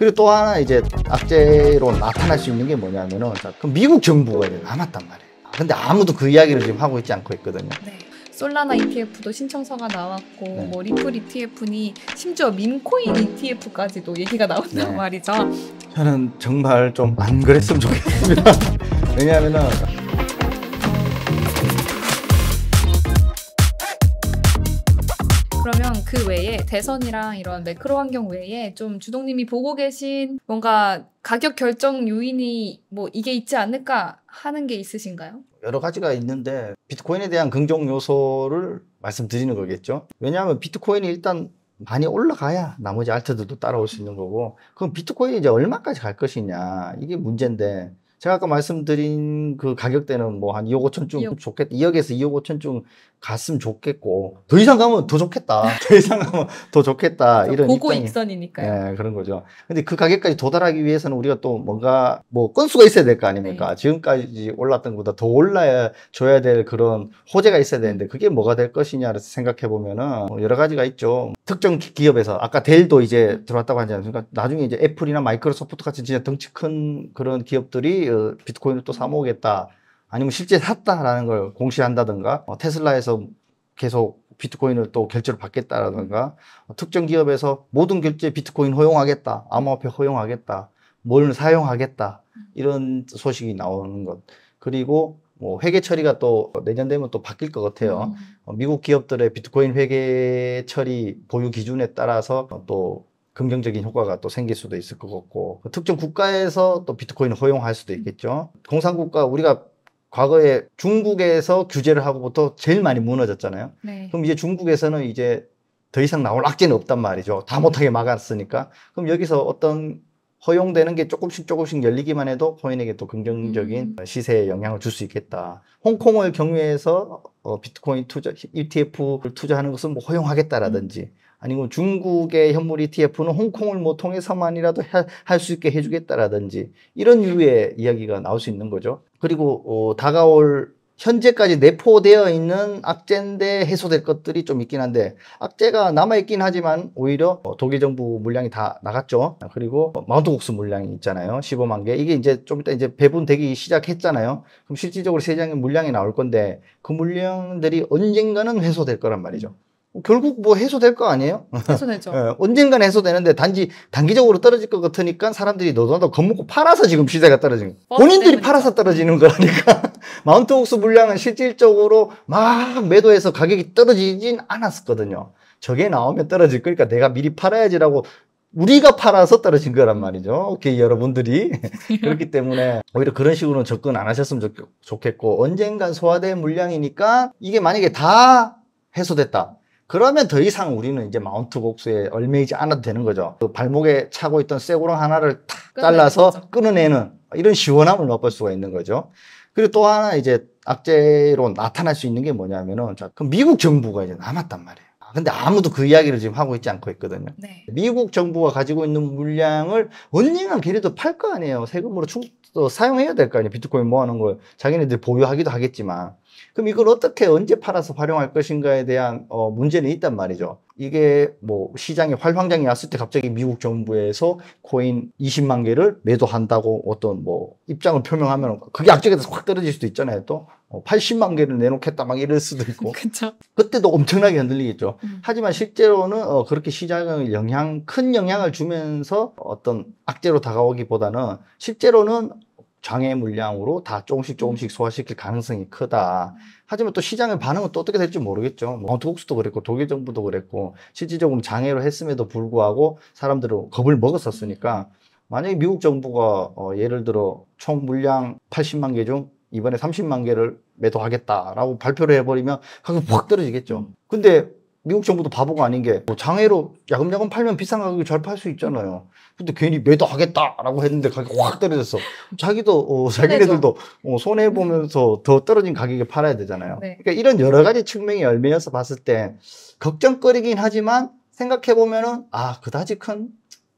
그리고 또 하나 이제 악재로 나타날 수 있는 게 뭐냐면은 그럼 미국 정부가 이제 남았단 말이에요. 근데 아무도 그 이야기를 지금 하고 있지 않고 있거든요. 네. 솔라나 ETF도 신청서가 나왔고 네. 뭐 리플 ETF니 심지어 민코인 ETF까지도 얘기가 나온단 네. 말이죠. 저는 정말 좀 안 그랬으면 좋겠습니다. 왜냐하면은 그 외에 대선이랑 이런 매크로 환경 외에 좀 주동님이 보고 계신 뭔가 가격 결정 요인이 뭐 이게 있지 않을까 하는 게 있으신가요? 여러 가지가 있는데 비트코인에 대한 긍정 요소를 말씀드리는 거겠죠. 왜냐하면 비트코인이 일단 많이 올라가야 나머지 알트들도 따라올 수 있는 거고 그럼 비트코인이 이제 얼마까지 갈 것이냐 이게 문제인데 제가 아까 말씀드린 그 가격대는 뭐 한 2억 5천쯤 2억. 좋겠다. 2억에서 2억 5천쯤 갔으면 좋겠고 더 이상 가면 더 좋겠다. 더 이상 가면 더 좋겠다. 그렇죠. 이런 고고 입선이니까요. 네, 그런 거죠. 근데 그 가격까지 도달하기 위해서는 우리가 또 뭔가 뭐 건수가 있어야 될 거 아닙니까? 네. 지금까지 올랐던 것보다 더 올라야 줘야 될 그런 호재가 있어야 되는데 음. 그게 뭐가 될 것이냐를 생각해 보면은 뭐 여러 가지가 있죠. 특정 기업에서 아까 델도 이제 들어왔다고 하지 않습니까? 나중에 이제 애플이나 마이크로소프트 같은 진짜 덩치 큰 그런 기업들이 어, 비트코인을 또 사모으겠다 아니면 실제 샀다라는 걸 공시한다든가 어, 테슬라에서 계속 비트코인을 또 결제를 받겠다라든가 어, 특정 기업에서 모든 결제 비트코인 허용하겠다 암호화폐 허용하겠다 뭘 사용하겠다 이런 소식이 나오는 것 그리고 뭐 회계 처리가 또 내년 되면 또 바뀔 것 같아요. 음. 어, 미국 기업들의 비트코인 회계 처리 보유 기준에 따라서 또 긍정적인 효과가 또 생길 수도 있을 것 같고 특정 국가에서 또 비트코인을 허용할 수도 있겠죠. 공산국가 우리가 과거에 중국에서 규제를 하고부터 제일 많이 무너졌잖아요. 네. 그럼 이제 중국에서는 이제 더 이상 나올 악재는 없단 말이죠. 다 못하게 막았으니까. 그럼 여기서 어떤 허용되는 게 조금씩 조금씩 열리기만 해도 코인에게 또 긍정적인 음. 시세에 영향을 줄 수 있겠다. 홍콩을 경유해서 어, 비트코인 투자 ETF를 투자하는 것은 뭐 허용하겠다라든지 음. 아니면 중국의 현물 ETF는 홍콩을 뭐 통해서만이라도 할 수 있게 해주겠다라든지 이런 유의 이야기가 나올 수 있는 거죠. 그리고 어, 다가올 현재까지 내포되어 있는 악재인데 해소될 것들이 좀 있긴 한데 악재가 남아있긴 하지만 오히려 독일 정부 물량이 다 나갔죠. 그리고 마운트 국수 물량이 있잖아요. 15만 개. 이게 이제 좀 이따 이제 배분되기 시작했잖아요. 그럼 실질적으로 세장의 물량이 나올 건데 그 물량들이 언젠가는 해소될 거란 말이죠. 뭐 결국 뭐 해소될 거 아니에요? 해소되죠. 예, 언젠간 해소되는데 단지 단기적으로 떨어질 것 같으니까 사람들이 너도 나도 겁먹고 팔아서 지금 시세가 떨어지는 거 본인들이 때문이 팔아서 떨어지는 거라니까. 마운트 옥스 물량은 실질적으로 막 매도해서 가격이 떨어지진 않았었거든요. 저게 나오면 떨어질 거니까 내가 미리 팔아야지라고 우리가 팔아서 떨어진 거란 말이죠. 오케이, 여러분들이. 그렇기 때문에 오히려 그런 식으로는 접근 안 하셨으면 좋, 좋겠고, 언젠간 소화된 물량이니까 이게 만약에 다 해소됐다. 그러면 더 이상 우리는 이제 마운트 곡수에 얼매이지 않아도 되는 거죠. 그 발목에 차고 있던 쇠고랑 하나를 탁 잘라서 끊어내는 이런 시원함을 맛볼 수가 있는 거죠. 그리고 또 하나 이제 악재로 나타날 수 있는 게 뭐냐면은 자, 그럼 미국 정부가 이제 남았단 말이에요. 아, 근데 아무도 그 이야기를 지금 하고 있지 않고 있거든요. 네. 미국 정부가 가지고 있는 물량을 언젠가 걔네도 팔 거 아니에요. 세금으로 충, 또 사용해야 될 거 아니에요. 비트코인 모아놓은 걸. 자기네들 보유하기도 하겠지만. 그럼 이걸 어떻게 언제 팔아서 활용할 것인가에 대한 어, 문제는 있단 말이죠. 이게 뭐 시장에 활황장이 왔을때 갑자기 미국 정부에서 코인 20만 개를 매도한다고 어떤 뭐 입장을 표명하면 그게 악재에서확 떨어질 수도 있잖아요. 또 80만 어, 개를 내놓겠다 막 이럴 수도 있고. 그쵸. 그때도 엄청나게 흔들리겠죠. 음. 하지만 실제로는 어, 그렇게 시장을 영향 큰 영향을 주면서 어떤 악재로 다가오기보다는 실제로는 장애 물량으로 다 조금씩 조금씩 소화시킬 가능성이 크다. 음. 하지만 또 시장의 반응은 또 어떻게 될지 모르겠죠. 마트국수도 뭐 그랬고 독일 정부도 그랬고 실질적으로 장애로 했음에도 불구하고 사람들은 겁을 먹었었으니까 만약에 미국 정부가 어, 예를 들어 총 물량 80만 개 중 이번에 30만 개를 매도하겠다라고 발표를 해버리면 가격 확 떨어지겠죠. 근데 미국 정부도 바보가 아닌 게뭐 장애로 야금야금 팔면 비싼 가격에 잘 팔 수 있잖아요. 근데 괜히 매도하겠다라고 했는데 가격이 확 떨어졌어. 자기도 어, 자기네들도 어, 손해 보면서 음. 더 떨어진 가격에 팔아야 되잖아요. 네. 그러니까 이런 여러 가지 측면이 열매여서 봤을 때 걱정거리긴 하지만 생각해 보면은 아 그다지 큰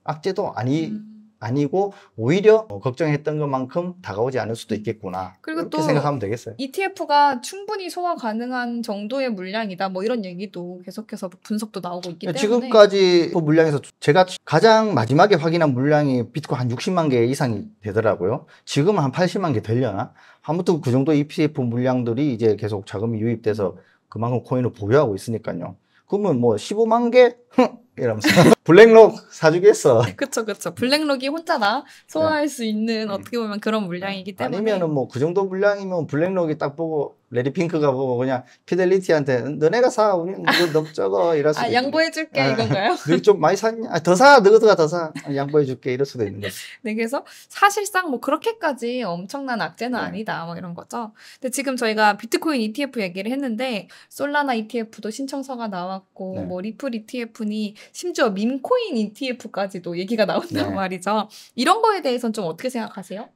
악재도 아니. 음. 아니고 오히려 뭐 걱정했던 것만큼 다가오지 않을 수도 있겠구나. 그리고 또 생각하면 되겠어요. ETF가 충분히 소화 가능한 정도의 물량이다. 뭐 이런 얘기도 계속해서 분석도 나오고 있기 네, 때문에 지금까지 그 물량에서 제가 가장 마지막에 확인한 물량이 비트코인 한 60만 개 이상이 되더라고요. 지금은 한 80만 개 되려나? 아무튼 그 정도 ETF 물량들이 이제 계속 자금이 유입돼서 그만큼 코인을 보유하고 있으니까요. 그러면 뭐 15만 개? 흥! 이러면서 블랙록 사주겠어. 그쵸 그쵸. 블랙록이 혼자나 소화할 네. 수 있는 음. 어떻게 보면 그런 물량이기 네. 때문에 아니면은 뭐 그 정도 물량이면 블랙록이 딱 보고 레디 핑크가 보고 뭐, 뭐 그냥 피델리티한테 너네가 사 우리 너너 뭐 적거 이럴 아, 수도 아 양보해줄게 이건가요? 너좀 많이 샀냐? 아, 더사 너가 더사 아, 양보해줄게 이럴 수도 있는 거죠. 네 그래서 사실상 뭐 그렇게까지 엄청난 악재는 네. 아니다 막 이런 거죠. 근데 지금 저희가 비트코인 ETF 얘기를 했는데 솔라나 ETF도 신청서가 나왔고 네. 뭐 리플 ETF니 심지어 민코인 ETF까지도 얘기가 나온단 네. 말이죠. 이런 거에 대해서는 좀 어떻게 생각하세요?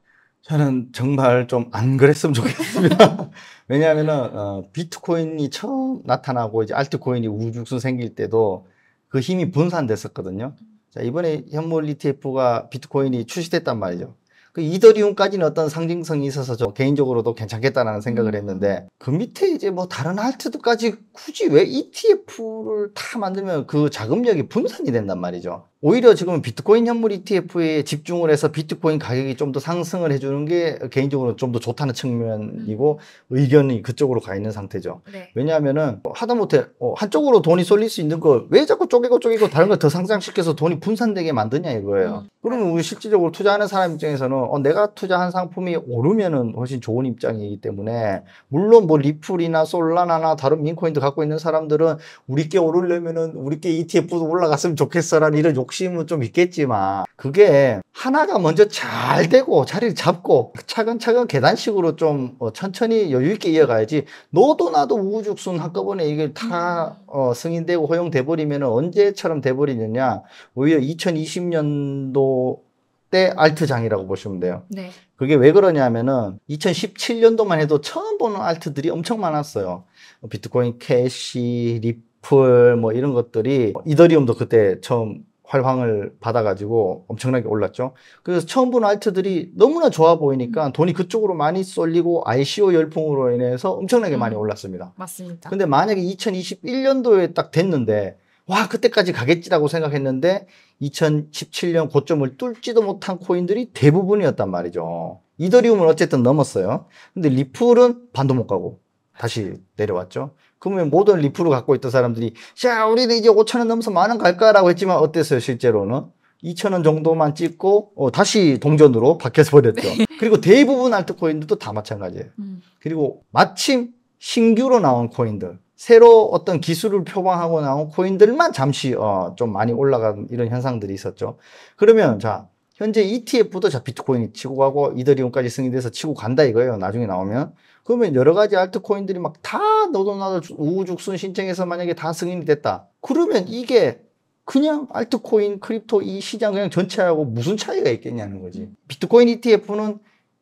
저는 정말 좀 안 그랬으면 좋겠습니다. 왜냐하면은 어, 비트코인이 처음 나타나고 이제 알트코인이 우죽순 생길 때도 그 힘이 분산됐었거든요. 자 이번에 현물 ETF가 비트코인이 출시됐단 말이죠. 그 이더리움까지는 어떤 상징성이 있어서 저 개인적으로도 괜찮겠다라는 생각을 음. 했는데 그 밑에 이제 뭐 다른 알트들까지 굳이 왜 ETF를 다 만들면 그 자금력이 분산이 된단 말이죠. 오히려 지금 비트코인 현물 ETF에 집중을 해서 비트코인 가격이 좀 더 상승을 해주는 게 개인적으로 좀 더 좋다는 측면이고 음. 의견이 그쪽으로 가 있는 상태죠. 네. 왜냐하면은 하다못해 어, 한쪽으로 돈이 쏠릴 수 있는 거 왜 자꾸 쪼개고 쪼개고 다른 걸 더 상장시켜서 돈이 분산되게 만드냐 이거예요. 음. 그러면 우리 실질적으로 투자하는 사람 입장에서는 어, 내가 투자한 상품이 오르면은 훨씬 좋은 입장이기 때문에 물론 뭐 리플이나 솔라나나 다른 민코인도 갖고 있는 사람들은 우리께 오르려면은 우리께 ETF도 올라갔으면 좋겠어라는 이런 욕심은 좀 있겠지만 그게 하나가 먼저 잘 되고 자리를 잡고 차근차근 계단식으로 좀 어, 천천히 여유 있게 이어가야지 너도 나도 우후죽순 한꺼번에 이게 다 음. 어, 승인되고 허용돼 버리면은 언제처럼 돼 버리느냐 오히려 2020년도 때 알트장이라고 보시면 돼요. 네. 그게 왜 그러냐면은 2017년도만 해도 처음 보는 알트들이 엄청 많았어요. 비트코인 캐시, 리플 뭐 이런 것들이 이더리움도 그때 처음 활황을 받아가지고 엄청나게 올랐죠. 그래서 처음 보는 알트들이 너무나 좋아 보이니까 음. 돈이 그쪽으로 많이 쏠리고 ICO 열풍으로 인해서 엄청나게 많이 음. 올랐습니다. 맞습니다. 근데 만약에 2021년도에 딱 됐는데 와 그때까지 가겠지라고 생각했는데 2017년 고점을 뚫지도 못한 코인들이 대부분이었단 말이죠. 이더리움은 어쨌든 넘었어요. 근데 리플은 반도 못 가고 다시 내려왔죠. 그러면 모든 리플을 갖고 있던 사람들이 자 우리는 이제 5천 원 넘어서 만원 갈까라고 했지만 어땠어요 실제로는? 2천원 정도만 찍고 어, 다시 동전으로 바뀌어서 버렸죠. 네. 그리고 대부분 알트코인들도 다 마찬가지예요. 음. 그리고 마침 신규로 나온 코인들 새로 어떤 기술을 표방하고 나온 코인들만 잠시 어, 좀 많이 올라간 이런 현상들이 있었죠. 그러면 자 현재 ETF도 자 비트코인이 치고 가고 이더리움까지 승인돼서 치고 간다 이거예요. 나중에 나오면 그러면 여러 가지 알트코인들이 막 다 너도 나도 우후죽순 신청해서 만약에 다 승인이 됐다. 그러면 이게 그냥 알트코인, 크립토 이 시장 그냥 전체하고 무슨 차이가 있겠냐는 거지. 비트코인 ETF는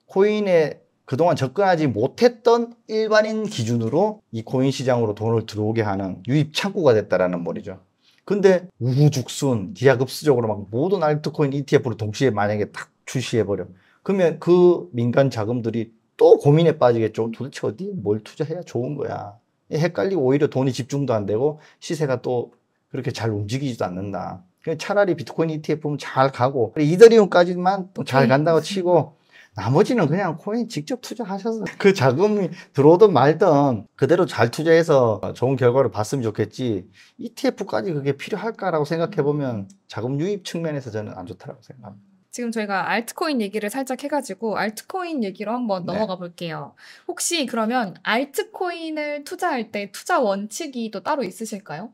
코인의 그동안 접근하지 못했던 일반인 기준으로 이 코인 시장으로 돈을 들어오게 하는 유입 창구가 됐다라는 말이죠. 근데 우후죽순 기하급수적으로 막 모든 알트코인 ETF를 동시에 만약에 딱 출시해버려. 그러면 그 민간 자금들이 또 고민에 빠지겠죠. 도대체 어디뭘 투자해야 좋은 거야. 헷갈리고 오히려 돈이 집중도 안 되고 시세가 또 그렇게 잘 움직이지도 않는다. 차라리 비트코인 ETF면 잘 가고 이더리움까지만 잘 네. 간다고 치고 나머지는 그냥 코인 직접 투자하셔서 그 자금이 들어오든 말든 그대로 잘 투자해서 좋은 결과를 봤으면 좋겠지 ETF까지 그게 필요할까라고 생각해보면 자금 유입 측면에서 저는 안 좋다라고 생각합니다. 지금 저희가 알트코인 얘기를 살짝 해가지고 알트코인 얘기로 한번 네. 넘어가 볼게요. 혹시 그러면 알트코인을 투자할 때 투자 원칙이 또 따로 있으실까요?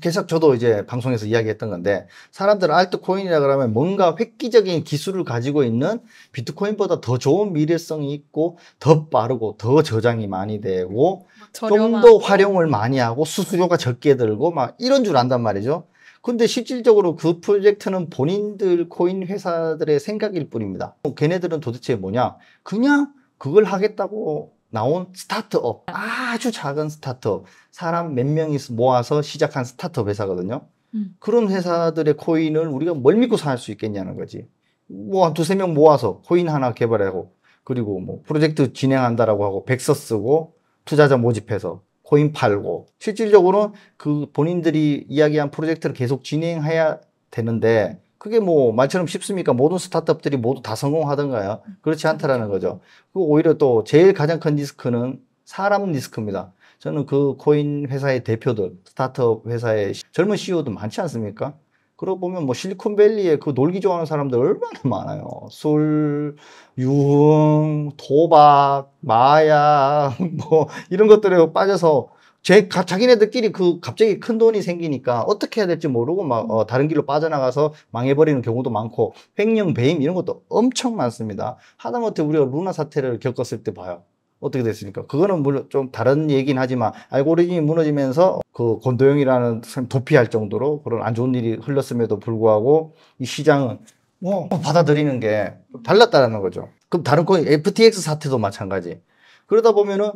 계속 저도 이제 방송에서 이야기했던 건데 사람들은 알트코인이라 그러면 뭔가 획기적인 기술을 가지고 있는 비트코인보다 더 좋은 미래성이 있고 더 빠르고 더 저장이 많이 되고 좀 더 활용을 많이 하고 수수료가 적게 들고 막 이런 줄 안단 말이죠. 근데 실질적으로 그 프로젝트는 본인들 코인 회사들의 생각일 뿐입니다. 걔네들은 도대체 뭐냐? 그냥 그걸 하겠다고 나온 스타트업 아주 작은 스타트업 사람 몇명이 모아서 시작한 스타트업 회사거든요. 음. 그런 회사들의 코인을 우리가 뭘 믿고 살 수 있겠냐는 거지. 뭐 한 두세 명 모아서 코인 하나 개발하고 그리고 뭐 프로젝트 진행한다라고 하고 백서 쓰고 투자자 모집해서 코인 팔고 실질적으로는 그 본인들이 이야기한 프로젝트를 계속 진행해야 되는데 그게 뭐 말처럼 쉽습니까? 모든 스타트업들이 모두 다 성공하던가요? 그렇지 않다라는 그렇죠. 거죠. 그 오히려 또 제일 가장 큰 리스크는 사람 리스크입니다. 저는 그 코인 회사의 대표들, 스타트업 회사의 젊은 c e o 도 많지 않습니까? 그러고 보면 뭐 실리콘밸리에 그 놀기 좋아하는 사람들 얼마나 많아요. 술, 유흥, 도박, 마약, 뭐 이런 것들에 빠져서 제, 가, 자기네들끼리 그 갑자기 큰 돈이 생기니까 어떻게 해야 될지 모르고 막 어, 다른 길로 빠져나가서 망해버리는 경우도 많고 횡령 배임 이런 것도 엄청 많습니다. 하다못해 우리가 루나 사태를 겪었을 때 봐요. 어떻게 됐습니까? 그거는 물론 좀 다른 얘기긴 하지만 알고리즘이 무너지면서 그 권도영이라는 사람 도피할 정도로 그런 안 좋은 일이 흘렀음에도 불구하고 이 시장은 뭐 받아들이는 게 달랐다라는 거죠. 그럼 다른 코인 FTX 사태도 마찬가지. 그러다 보면은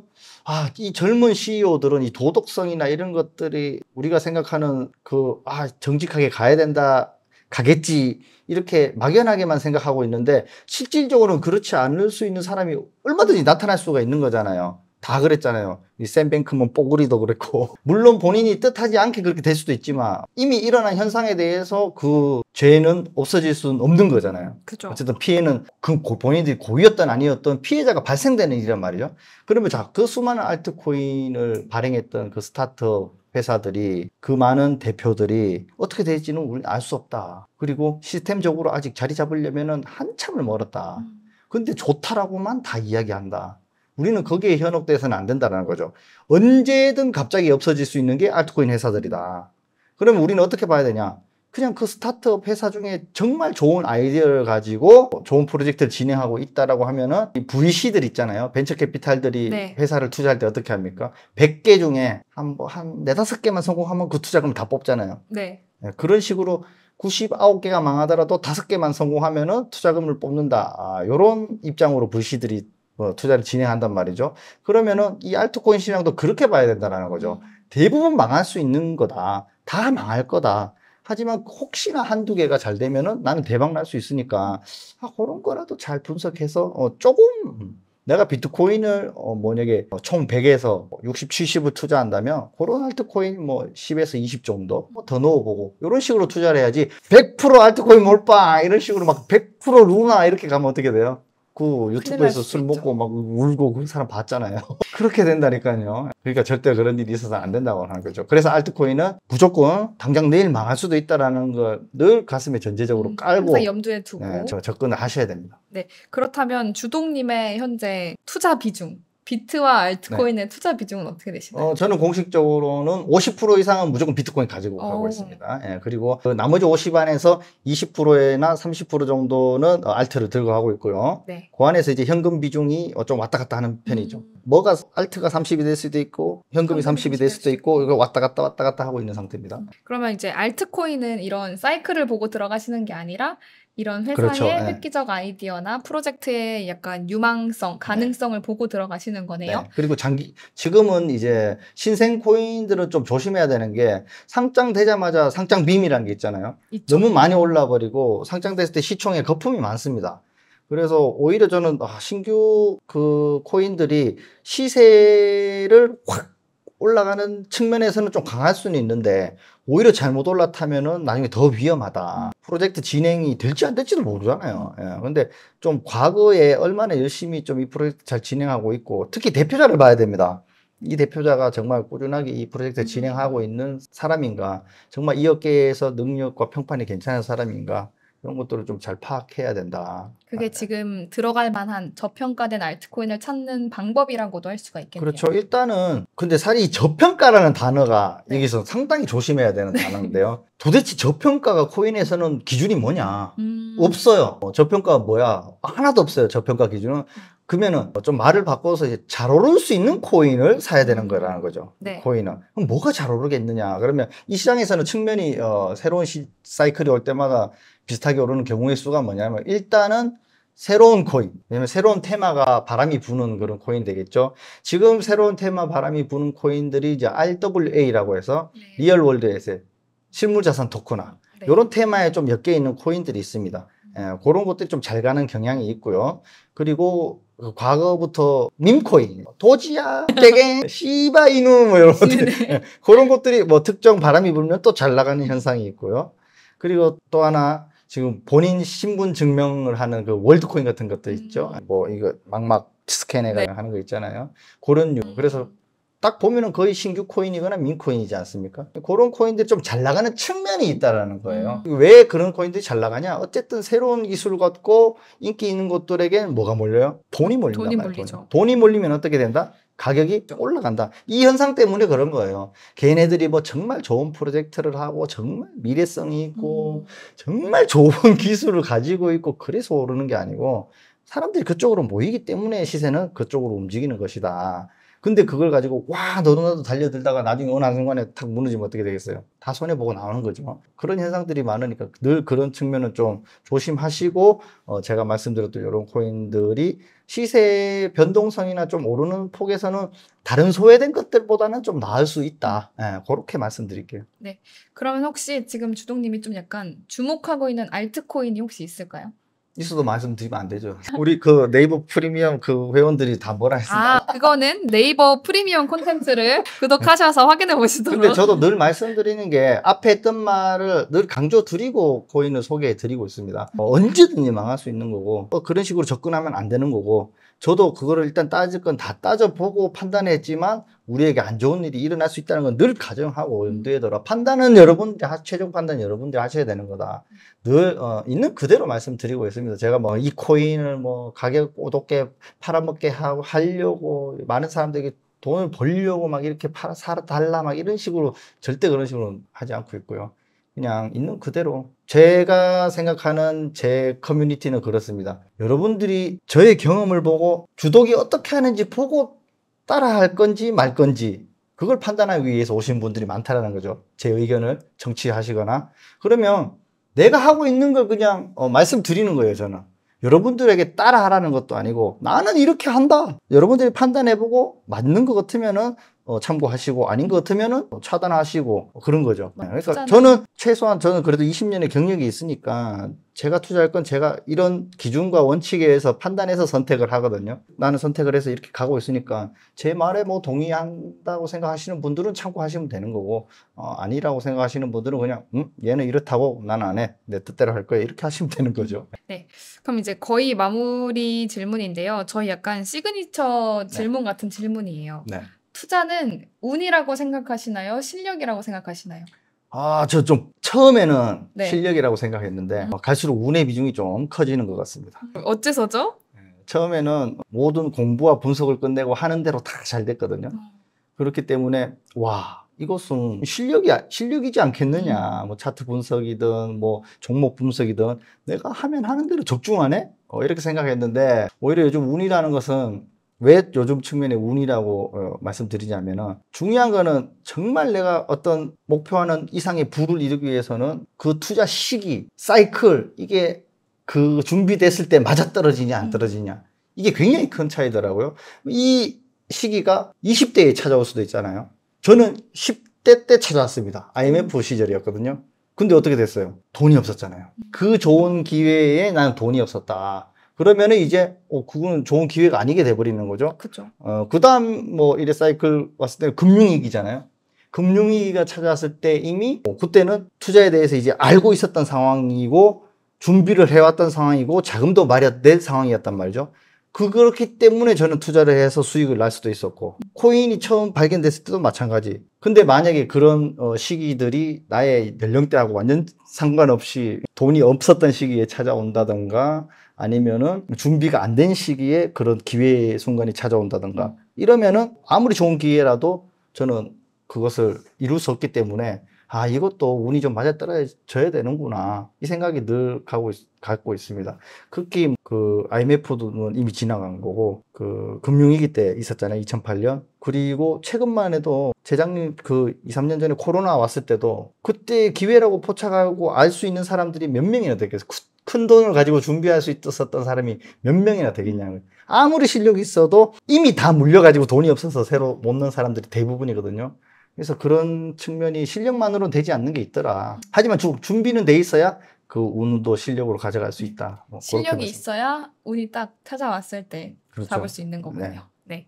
아, 이 젊은 CEO들은 이 도덕성이나 이런 것들이 우리가 생각하는 그, 아, 정직하게 가야 된다, 가겠지, 이렇게 막연하게만 생각하고 있는데, 실질적으로는 그렇지 않을 수 있는 사람이 얼마든지 나타날 수가 있는 거잖아요. 다 그랬잖아요. 이 샌뱅크먼 뽀글이도 그랬고 물론 본인이 뜻하지 않게 그렇게 될 수도 있지만 이미 일어난 현상에 대해서 그 죄는 없어질 수는 없는 거잖아요. 그죠. 어쨌든 피해는 그 본인들이 고의였던 아니었던 피해자가 발생되는 일이란 말이죠. 그러면 자 그 수많은 알트코인을 발행했던 그 스타트업 회사들이 그 많은 대표들이 어떻게 될지는 우리 알수 없다. 그리고 시스템적으로 아직 자리 잡으려면 한참을 멀었다. 음. 근데 좋다라고만 다 이야기한다. 우리는 거기에 현혹돼서는 안 된다는 거죠. 언제든 갑자기 없어질 수 있는 게 알트코인 회사들이다. 그러면 우리는 어떻게 봐야 되냐? 그냥 그 스타트업 회사 중에 정말 좋은 아이디어를 가지고 좋은 프로젝트를 진행하고 있다라고 하면은 이 VC들 있잖아요. 벤처 캐피탈들이 네. 회사를 투자할 때 어떻게 합니까? 100개 중에 한 뭐한 네다섯 개만 성공하면 그 투자금 다 뽑잖아요. 네. 네, 그런 식으로 99개가 망하더라도 다섯 개만 성공하면은 투자금을 뽑는다. 아, 요런 입장으로 VC들이 뭐 투자를 진행한단 말이죠. 그러면은 이 알트코인 시장도 그렇게 봐야 된다라는 거죠. 대부분 망할 수 있는 거다. 다 망할 거다. 하지만 혹시나 한두 개가 잘 되면은 나는 대박 날 수 있으니까 아, 그런 거라도 잘 분석해서 어, 조금 내가 비트코인을 어, 만약에 총 100에서 60, 70을 투자한다면 그런 알트코인 뭐 10에서 20 정도 뭐 더 넣어보고 이런 식으로 투자를 해야지 100% 알트코인 몰빵 이런 식으로 막 100% 루나 이렇게 가면 어떻게 돼요? 그 유튜브에서 술 먹고 막 울고 그 사람 봤잖아요. 그렇게 된다니까요. 그러니까 절대 그런 일이 있어서 안 된다고 하는 거죠. 그래서 알트코인은 무조건 당장 내일 망할 수도 있다라는 걸 늘 가슴에 전제적으로 음, 깔고 염두에 두고 네, 접근을 하셔야 됩니다. 네, 그렇다면 주동님의 현재 투자 비중 비트와 알트코인의 네. 투자 비중은 어떻게 되시나요? 어, 저는 공식적으로는 50% 이상은 무조건 비트코인 가지고 오. 어. 가고 있습니다. 예, 그리고 그 나머지 50 안에서 20%나 30% 정도는 어, 알트를 들고 가고 있고요. 네. 그 안에서 이제 현금 비중이 어, 좀 왔다 갔다 하는 편이죠. 음. 뭐가 알트가 30이 될 수도 있고 현금이 30이 될 수도 있고 이거 왔다 갔다 왔다 갔다 하고 있는 상태입니다. 그러면 이제 알트코인은 이런 사이클을 보고 들어가시는 게 아니라 이런 회사의 그렇죠. 예. 획기적 아이디어나 프로젝트의 약간 유망성, 네. 가능성을 네. 보고 들어가시는 거네요. 네. 그리고 장기 지금은 이제 신생 코인들은 좀 조심해야 되는 게 상장되자마자 상장 빔이라는 게 있잖아요. 있죠. 너무 많이 올라 버리고 상장됐을 때 시총에 거품이 많습니다. 그래서 오히려 저는 아, 신규 그 코인들이 시세를 확 올라가는 측면에서는 좀 강할 수는 있는데 오히려 잘못 올라타면은 나중에 더 위험하다. 프로젝트 진행이 될지 안 될지도 모르잖아요. 예. 근데 좀 과거에 얼마나 열심히 좀 이 프로젝트 잘 진행하고 있고 특히 대표자를 봐야 됩니다. 이 대표자가 정말 꾸준하게 이 프로젝트를 진행하고 있는 사람인가, 정말 이 업계에서 능력과 평판이 괜찮은 사람인가, 그런 것들을 좀 잘 파악해야 된다. 그게 아, 네. 지금 들어갈 만한 저평가된 알트코인을 찾는 방법이라고도 할 수가 있겠네요. 그렇죠. 일단은 근데 사실 이 저평가라는 단어가 네. 여기서 상당히 조심해야 되는 단어인데요. 도대체 저평가가 코인에서는 기준이 뭐냐? 음... 없어요. 어, 저평가가 뭐야? 하나도 없어요. 저평가 기준은 네. 그러면은 어, 좀 말을 바꿔서 잘 오를 수 있는 코인을 사야 되는 음. 거라는 거죠. 네. 코인은 그럼 뭐가 잘 오르겠느냐? 그러면 이 시장에서는 측면이 어, 새로운 시, 사이클이 올 때마다 비슷하게 오르는 경우의 수가 뭐냐면 일단은 새로운 코인 왜냐면 새로운 테마가 바람이 부는 그런 코인 되겠죠 지금 새로운 테마 바람이 부는 코인들이 이제 RWA라고 해서 네. 리얼월드에셋 실물자산 토크나 네. 이런 테마에 좀 엮여 있는 코인들이 있습니다 음. 예, 그런 것들이 좀 잘 가는 경향이 있고요 그리고 그 과거부터 님코인, 도지야, 개갱, 시바이누 뭐 이런 것들 네. 그런 것들이 뭐 특정 바람이 불면 또 잘 나가는 현상이 있고요. 그리고 또 하나 지금 본인 신분 증명을 하는 그 월드코인 같은 것도 음. 있죠. 음. 뭐 이거 막막 스캔해가 네. 하는 거 있잖아요. 그런 유. 음. 그래서 딱 보면은 거의 신규 코인이거나 민코인이지 않습니까? 그런 코인들이 좀 잘 나가는 측면이 있다라는 거예요. 음. 왜 그런 코인들이 잘 나가냐? 어쨌든 새로운 기술을 갖고 인기 있는 것들에게 뭐가 몰려요? 돈이 몰린다. 돈이 몰리죠. 돈이 몰리면 어떻게 된다? 가격이 그렇죠. 올라간다. 이 현상 때문에 그런 거예요. 걔네들이 뭐 정말 좋은 프로젝트를 하고 정말 미래성이 있고 음. 정말 좋은 기술을 가지고 있고 그래서 오르는 게 아니고 사람들이 그쪽으로 모이기 때문에 시세는 그쪽으로 움직이는 것이다. 근데 그걸 가지고 와 너도나도 달려들다가 나중에 어느 순간에 탁 무너지면 어떻게 되겠어요? 다 손해 보고 나오는 거죠. 그런 현상들이 많으니까 늘 그런 측면은 좀 조심하시고 어 제가 말씀드렸던 이런 코인들이 시세 변동성이나 좀 오르는 폭에서는 다른 소외된 것들보다는 좀 나을 수 있다. 예, 그렇게 말씀드릴게요. 네. 그러면 혹시 지금 주동님이 좀 약간 주목하고 있는 알트코인이 혹시 있을까요? 있어도 말씀드리면 안 되죠. 우리 그 네이버 프리미엄 그 회원들이 다 뭐라 아, 했습니까 아, 그거는 네이버 프리미엄 콘텐츠를 구독하셔서 네. 확인해 보시도록. 근데 저도 늘 말씀드리는 게 앞에 했던 말을 늘 강조 드리고 고인을 소개해 드리고 있습니다. 어, 언제든지 망할 수 있는 거고 어, 그런 식으로 접근하면 안 되는 거고 저도 그거를 일단 따질 건 다 따져보고 판단했지만 우리에게 안 좋은 일이 일어날 수 있다는 건 늘 가정하고 음. 염두에 둬라. 판단은 여러분들 최종 판단 여러분들이 하셔야 되는 거다. 늘 어, 있는 그대로 말씀드리고 있습니다. 제가 뭐 이 코인을 뭐 가격 오독게 팔아먹게 하고 하려고 많은 사람들에게 돈을 벌려고 막 이렇게 팔아 살아 달라 막 이런 식으로 절대 그런 식으로 하지 않고 있고요. 그냥 있는 그대로 제가 생각하는 제 커뮤니티는 그렇습니다. 여러분들이 저의 경험을 보고 주독이 어떻게 하는지 보고 따라 할 건지 말 건지 그걸 판단하기 위해서 오신 분들이 많다라는 거죠. 제 의견을 정치하시거나 그러면 내가 하고 있는 걸 그냥 어, 말씀드리는 거예요, 저는. 여러분들에게 따라 하라는 것도 아니고 나는 이렇게 한다. 여러분들이 판단해보고 맞는 것 같으면은 어, 참고하시고 아닌 것 같으면은 뭐 차단하시고 뭐 그런 거죠. 그러니까 저는 최소한 저는 그래도 20년의 경력이 있으니까 제가 투자할 건 제가 이런 기준과 원칙에 의해서 판단해서 선택을 하거든요. 나는 선택을 해서 이렇게 가고 있으니까 제 말에 뭐 동의한다고 생각하시는 분들은 참고하시면 되는 거고 어, 아니라고 생각하시는 분들은 그냥 음 얘는 이렇다고 난 안 해. 내 뜻대로 할 거야. 이렇게 하시면 되는 거죠. 네. 그럼 이제 거의 마무리 질문인데요. 저희 약간 시그니처 네. 질문 네. 같은 질문이에요. 네. 투자는 운이라고 생각하시나요? 실력이라고 생각하시나요? 아, 저 좀 처음에는 네. 실력이라고 생각했는데 음. 갈수록 운의 비중이 좀 커지는 것 같습니다. 음, 어째서죠? 네, 처음에는 모든 공부와 분석을 끝내고 하는 대로 다 잘 됐거든요. 음. 그렇기 때문에 와 이것은 실력이 실력이지 않겠느냐. 뭐 차트 분석이든 뭐 종목 분석이든 내가 하면 하는 대로 적중하네. 어, 이렇게 생각했는데 오히려 요즘 운이라는 것은 왜 요즘 측면에 운이라고 어, 말씀드리냐면은 중요한 거는 정말 내가 어떤 목표하는 이상의 부를 이루기 위해서는 그 투자 시기, 사이클 이게 그 준비됐을 때 맞아 떨어지냐 안 음. 떨어지냐 이게 굉장히 큰 차이더라고요. 이 시기가 20대에 찾아올 수도 있잖아요. 저는 10대 때 찾아왔습니다. IMF 음. 시절이었거든요. 근데 어떻게 됐어요? 돈이 없었잖아요. 그 좋은 기회에 나는 돈이 없었다. 그러면은 이제 어 그거는 좋은 기회가 아니게 돼 버리는 거죠. 그죠. 어 그다음 뭐 이래 사이클 왔을 때 금융 위기잖아요. 금융 위기가 찾아왔을 때 이미 뭐 그때는 투자에 대해서 이제 알고 있었던 상황이고 준비를 해왔던 상황이고 자금도 마련될 상황이었단 말이죠. 그, 그렇기 때문에 저는 투자를 해서 수익을 날 수도 있었고 코인이 처음 발견됐을 때도 마찬가지 근데 만약에 그런 어, 시기들이 나의 연령대하고 완전 상관없이 돈이 없었던 시기에 찾아온다던가 아니면은 준비가 안 된 시기에 그런 기회의 순간이 찾아온다든가 이러면은 아무리 좋은 기회라도 저는 그것을 이룰 수 없기 때문에 아 이것도 운이 좀 맞아떨어져야 되는구나 이 생각이 늘 가고 있, 갖고 있습니다. 특히 그 IMF는 이미 지나간 거고 그 금융위기 때 있었잖아요 2008년 그리고 최근만 해도 재작년 그 2, 3년 전에 코로나 왔을 때도 그때 기회라고 포착하고 알 수 있는 사람들이 몇 명이나 되겠어요. 큰 돈을 가지고 준비할 수 있었던 사람이 몇 명이나 되겠냐는 아무리 실력이 있어도 이미 다 물려가지고 돈이 없어서 새로 못넣 사람들이 대부분이거든요. 그래서 그런 측면이 실력만으로는 되지 않는 게 있더라. 하지만 주, 준비는 돼 있어야 그 운도 실력으로 가져갈 수 있다. 뭐 실력이 있어야 운이 딱 찾아왔을 때 그렇죠. 잡을 수 있는 거군요. 네. 네.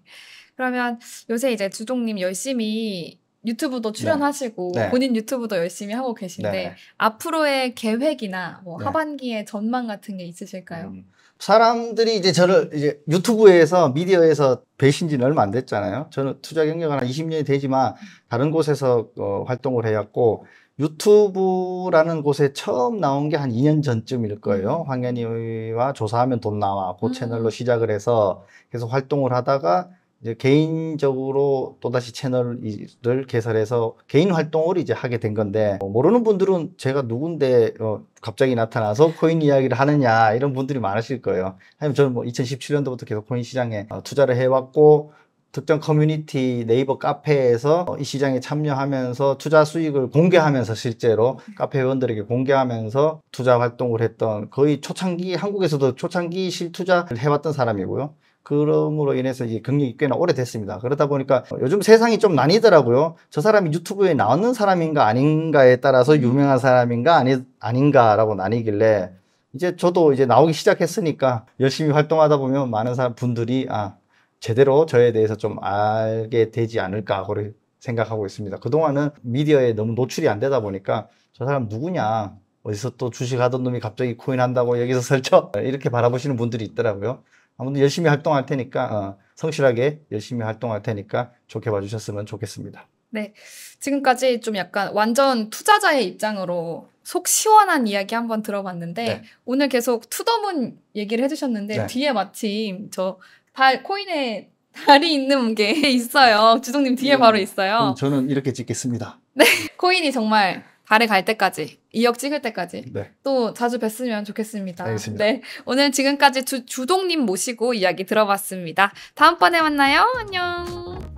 그러면 요새 이제 주종님 열심히 유튜브도 네. 출연하시고 네. 네. 본인 유튜브도 열심히 하고 계신데 네. 앞으로의 계획이나 뭐 네. 하반기에 전망 같은 게 있으실까요? 음. 사람들이 이제 저를 이제 유튜브에서 미디어에서 배신 지는 얼마 안 됐잖아요. 저는 투자 경력은 한 20년이 되지만 다른 곳에서 어, 활동을 해왔고 유튜브라는 곳에 처음 나온 게 한 2년 전쯤일 거예요. 음. 황현이와 조사하면 돈 나와. 그 채널로 음. 시작을 해서 계속 활동을 하다가 이제 개인적으로 또다시 채널을 개설해서 개인 활동을 이제 하게 된 건데 뭐 모르는 분들은 제가 누군데 어 갑자기 나타나서 코인 이야기를 하느냐 이런 분들이 많으실 거예요. 하지만 저는 뭐 2017년도부터 계속 코인 시장에 어 투자를 해왔고 특정 커뮤니티 네이버 카페에서 어, 이 시장에 참여하면서 투자 수익을 공개하면서 실제로 카페 회원들에게 공개하면서 투자 활동을 했던 거의 초창기 한국에서도 초창기 실투자를 해왔던 사람이고요. 그럼으로 인해서 이제 경력이 꽤나 오래됐습니다. 그러다 보니까 요즘 세상이 좀 나뉘더라고요. 저 사람이 유튜브에 나오는 사람인가 아닌가에 따라서 음. 유명한 사람인가 아니, 아닌가라고 나뉘길래 이제 저도 이제 나오기 시작했으니까 열심히 활동하다 보면 많은 사람 분들이 아, 제대로 저에 대해서 좀 알게 되지 않을까 그렇게 생각하고 있습니다. 그동안은 미디어에 너무 노출이 안 되다 보니까 저 사람 누구냐 어디서 또 주식하던 놈이 갑자기 코인 한다고 여기서 설쳐 이렇게 바라보시는 분들이 있더라고요. 아무튼 열심히 활동할 테니까 어, 성실하게 열심히 활동할 테니까 좋게 봐주셨으면 좋겠습니다. 네, 지금까지 좀 약간 완전 투자자의 입장으로 속 시원한 이야기 한번 들어봤는데 네. 오늘 계속 투더문 얘기를 해주셨는데 네. 뒤에 마침 저발 코인에 달이 있는 게 있어요. 주동님 뒤에 네. 바로 있어요. 음, 저는 이렇게 찍겠습니다. 네, 코인이 정말 발에 갈 때까지 2억 찍을 때까지 네. 또 자주 뵀으면 좋겠습니다. 알겠습니다. 네, 오늘 지금까지 주, 주동님 모시고 이야기 들어봤습니다. 다음번에 만나요. 안녕.